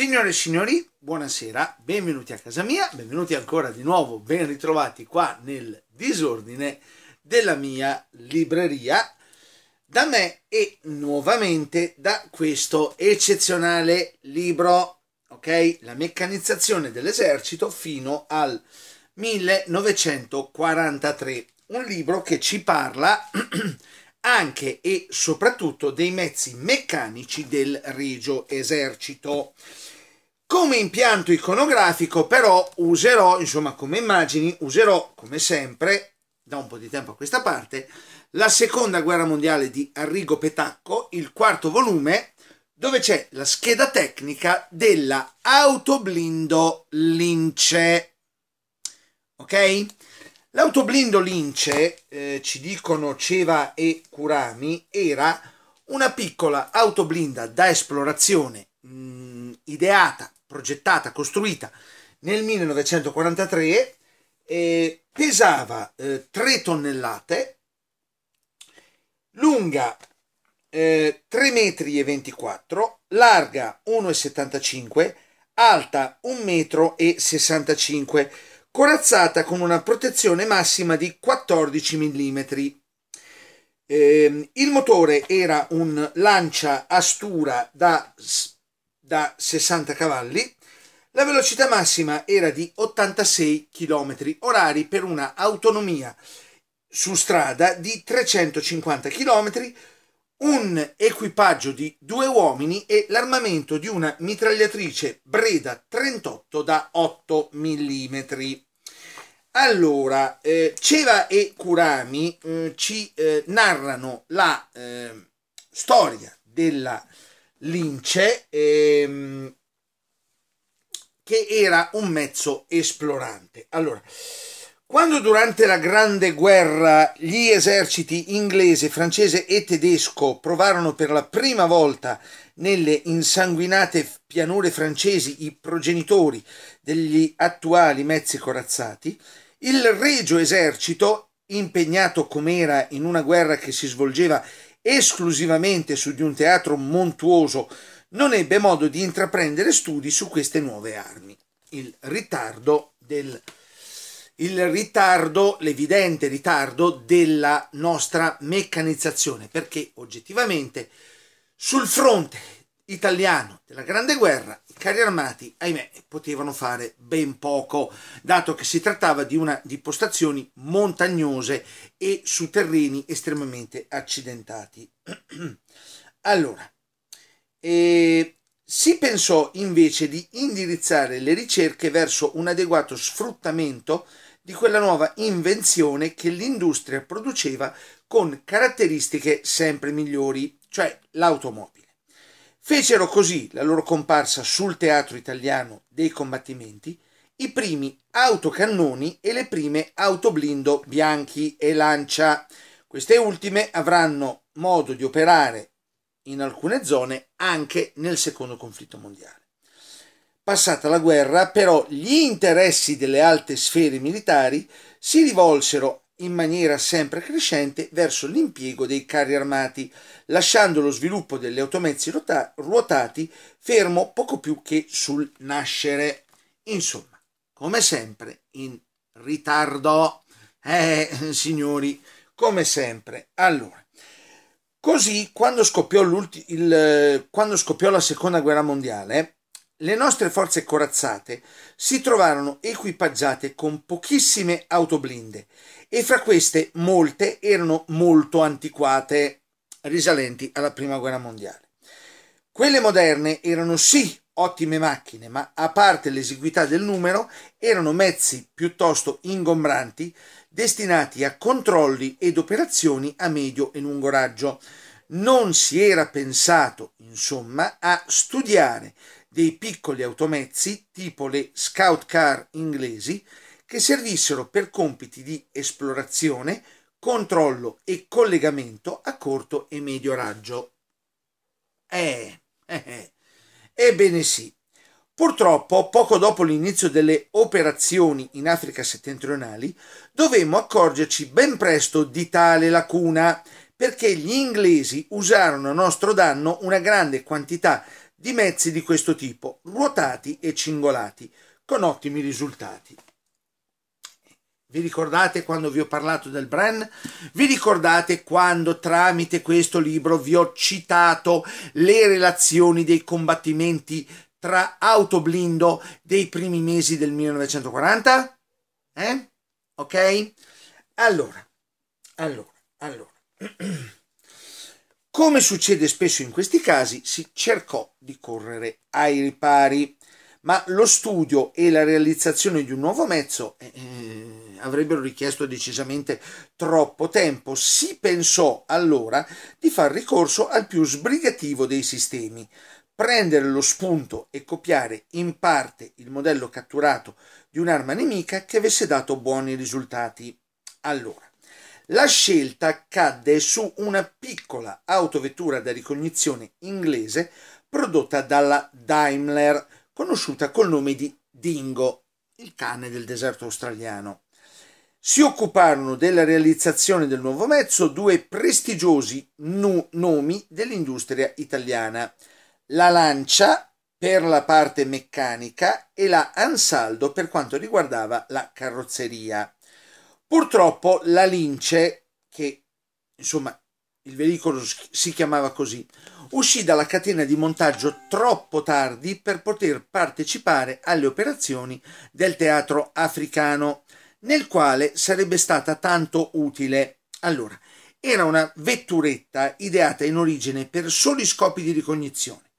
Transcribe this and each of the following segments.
Signore e signori, buonasera, benvenuti a casa mia, benvenuti ancora di nuovo, ben ritrovati qua nel disordine della mia libreria, da me e nuovamente da questo eccezionale libro, ok? La meccanizzazione dell'esercito fino al 1943, un libro che ci parla anche e soprattutto dei mezzi meccanici del Regio Esercito. Come impianto iconografico però userò, insomma come immagini, userò come sempre, da un po' di tempo a questa parte, la seconda guerra mondiale di Arrigo Petacco, il quarto volume, dove c'è la scheda tecnica della autoblindo Lince. Ok? L'autoblindo Lince, eh, ci dicono Ceva e Kurami, era una piccola autoblinda da esplorazione mh, mm, ideata, progettata, costruita nel 1943 eh, pesava eh, 3 tonnellate, lunga eh, 3 metri e 24, larga 1,75, alta 1 metro e 65 corazzata con una protezione massima di 14 mm. Ehm, il motore era un lancia Astura da, da 60 cavalli, la velocità massima era di 86 km orari per una autonomia su strada di 350 km un equipaggio di due uomini e l'armamento di una mitragliatrice Breda 38 da 8 mm. Allora, eh, Ceva e Kurami eh, ci eh, narrano la ehm, storia della lince ehm, che era un mezzo esplorante. Allora, quando durante la Grande Guerra gli eserciti inglese, francese e tedesco provarono per la prima volta nelle insanguinate pianure francesi i progenitori degli attuali mezzi corazzati, il regio esercito, impegnato com'era in una guerra che si svolgeva esclusivamente su di un teatro montuoso, non ebbe modo di intraprendere studi su queste nuove armi. Il ritardo del il ritardo, l'evidente ritardo della nostra meccanizzazione, perché oggettivamente sul fronte italiano della Grande Guerra i carri armati, ahimè, potevano fare ben poco, dato che si trattava di, una, di postazioni montagnose e su terreni estremamente accidentati. allora, eh, si pensò invece di indirizzare le ricerche verso un adeguato sfruttamento di quella nuova invenzione che l'industria produceva con caratteristiche sempre migliori, cioè l'automobile. Fecero così la loro comparsa sul teatro italiano dei combattimenti i primi autocannoni e le prime autoblindo bianchi e lancia. Queste ultime avranno modo di operare in alcune zone anche nel secondo conflitto mondiale. Passata la guerra, però, gli interessi delle alte sfere militari si rivolsero in maniera sempre crescente verso l'impiego dei carri armati, lasciando lo sviluppo degli automezzi ruota- ruotati fermo poco più che sul nascere. Insomma, come sempre, in ritardo. Eh, signori, come sempre. Allora, così quando scoppiò, il, quando scoppiò la seconda guerra mondiale, le nostre forze corazzate si trovarono equipaggiate con pochissime autoblinde e fra queste molte erano molto antiquate, risalenti alla Prima Guerra Mondiale. Quelle moderne erano sì ottime macchine, ma a parte l'esiguità del numero, erano mezzi piuttosto ingombranti destinati a controlli ed operazioni a medio e lungo raggio. Non si era pensato, insomma, a studiare dei piccoli automezzi tipo le scout car inglesi che servissero per compiti di esplorazione, controllo e collegamento a corto e medio raggio. Eh, eh, eh. Ebbene sì. Purtroppo, poco dopo l'inizio delle operazioni in Africa settentrionali, dovemmo accorgerci ben presto di tale lacuna, perché gli inglesi usarono a nostro danno una grande quantità di di mezzi di questo tipo, ruotati e cingolati, con ottimi risultati. Vi ricordate quando vi ho parlato del brand? Vi ricordate quando tramite questo libro vi ho citato le relazioni dei combattimenti tra autoblindo dei primi mesi del 1940? Eh? Ok? Allora, allora, allora. Come succede spesso in questi casi, si cercò di correre ai ripari, ma lo studio e la realizzazione di un nuovo mezzo eh, eh, avrebbero richiesto decisamente troppo tempo. Si pensò allora di far ricorso al più sbrigativo dei sistemi, prendere lo spunto e copiare in parte il modello catturato di un'arma nemica che avesse dato buoni risultati. Allora, la scelta cadde su una piccola autovettura da ricognizione inglese prodotta dalla Daimler, conosciuta col nome di Dingo, il cane del deserto australiano. Si occuparono della realizzazione del nuovo mezzo due prestigiosi nu- nomi dell'industria italiana, la Lancia per la parte meccanica e la Ansaldo per quanto riguardava la carrozzeria. Purtroppo la lince, che insomma il veicolo si chiamava così, uscì dalla catena di montaggio troppo tardi per poter partecipare alle operazioni del teatro africano, nel quale sarebbe stata tanto utile. Allora, era una vetturetta ideata in origine per soli scopi di ricognizione.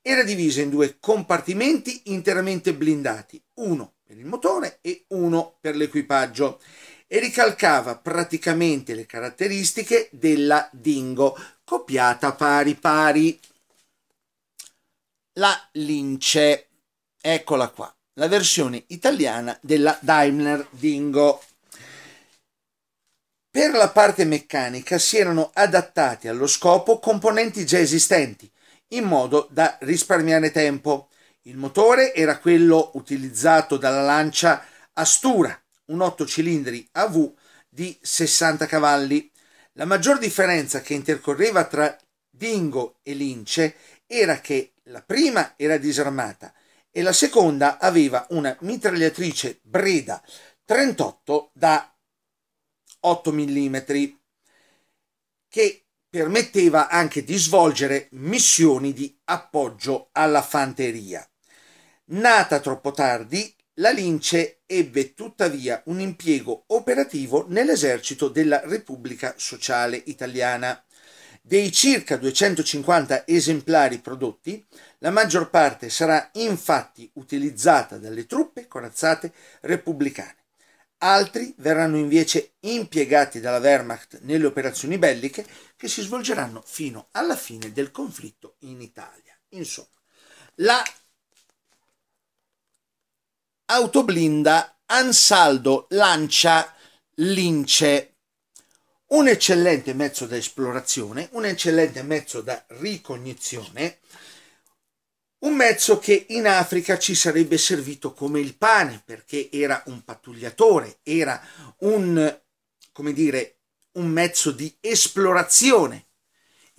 Era divisa in due compartimenti interamente blindati, uno per il motore e uno per l'equipaggio e ricalcava praticamente le caratteristiche della dingo, copiata pari pari. La lince, eccola qua, la versione italiana della Daimler Dingo. Per la parte meccanica si erano adattati allo scopo componenti già esistenti, in modo da risparmiare tempo. Il motore era quello utilizzato dalla lancia Astura un 8 cilindri V di 60 cavalli. La maggior differenza che intercorreva tra Dingo e Lince era che la prima era disarmata e la seconda aveva una mitragliatrice Breda 38 da 8 mm che permetteva anche di svolgere missioni di appoggio alla fanteria. Nata troppo tardi, la Lince ebbe tuttavia un impiego operativo nell'esercito della Repubblica Sociale Italiana. Dei circa 250 esemplari prodotti, la maggior parte sarà infatti utilizzata dalle truppe corazzate repubblicane. Altri verranno invece impiegati dalla Wehrmacht nelle operazioni belliche che si svolgeranno fino alla fine del conflitto in Italia. Insomma, la autoblinda, Ansaldo lancia Lince. Un eccellente mezzo da esplorazione, un eccellente mezzo da ricognizione, un mezzo che in Africa ci sarebbe servito come il pane, perché era un pattugliatore, era un, come dire, un mezzo di esplorazione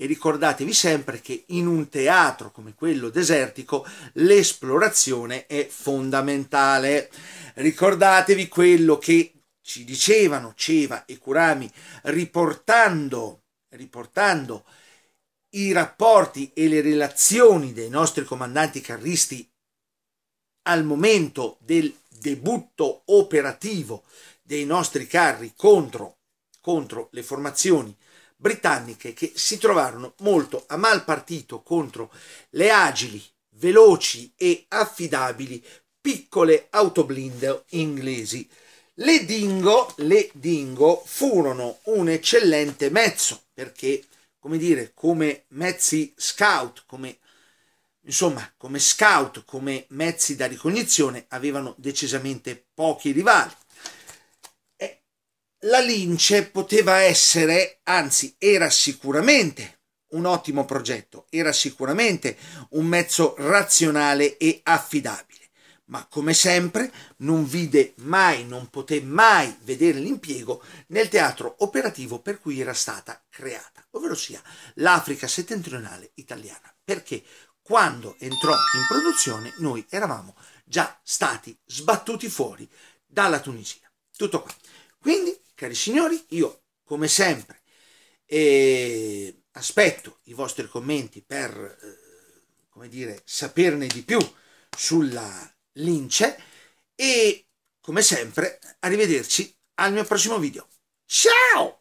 e ricordatevi sempre che in un teatro come quello desertico l'esplorazione è fondamentale. Ricordatevi quello che ci dicevano Ceva e Kurami riportando, riportando i rapporti e le relazioni dei nostri comandanti carristi al momento del debutto operativo dei nostri carri contro, contro le formazioni britanniche che si trovarono molto a mal partito contro le agili, veloci e affidabili piccole autoblind inglesi. Le Dingo, le Dingo furono un eccellente mezzo perché, come dire, come mezzi scout, come insomma, come scout, come mezzi da ricognizione avevano decisamente pochi rivali. La Lince poteva essere, anzi era sicuramente un ottimo progetto, era sicuramente un mezzo razionale e affidabile, ma come sempre non vide mai, non poté mai vedere l'impiego nel teatro operativo per cui era stata creata, ovvero sia l'Africa settentrionale italiana, perché quando entrò in produzione noi eravamo già stati sbattuti fuori dalla Tunisia. Tutto qua. Quindi Cari signori, io come sempre eh, aspetto i vostri commenti per eh, come dire, saperne di più sulla lince e come sempre arrivederci al mio prossimo video. Ciao!